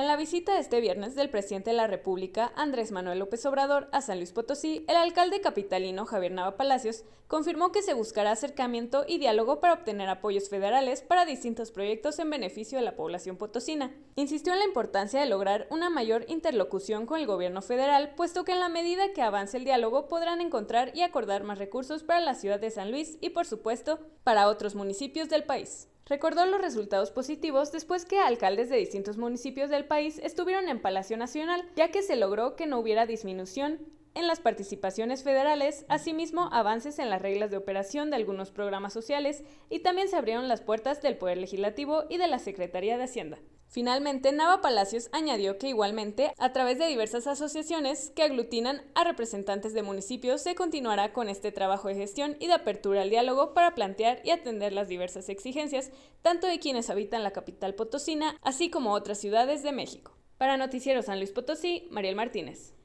En la visita este viernes del presidente de la República, Andrés Manuel López Obrador, a San Luis Potosí, el alcalde capitalino Javier Nava Palacios confirmó que se buscará acercamiento y diálogo para obtener apoyos federales para distintos proyectos en beneficio de la población potosina. Insistió en la importancia de lograr una mayor interlocución con el gobierno federal, puesto que en la medida que avance el diálogo podrán encontrar y acordar más recursos para la ciudad de San Luis y, por supuesto, para otros municipios del país. Recordó los resultados positivos después que alcaldes de distintos municipios del país estuvieron en Palacio Nacional, ya que se logró que no hubiera disminución en las participaciones federales, asimismo avances en las reglas de operación de algunos programas sociales y también se abrieron las puertas del Poder Legislativo y de la Secretaría de Hacienda. Finalmente, Nava Palacios añadió que igualmente, a través de diversas asociaciones que aglutinan a representantes de municipios, se continuará con este trabajo de gestión y de apertura al diálogo para plantear y atender las diversas exigencias, tanto de quienes habitan la capital potosina, así como otras ciudades de México. Para Noticiero San Luis Potosí, Mariel Martínez.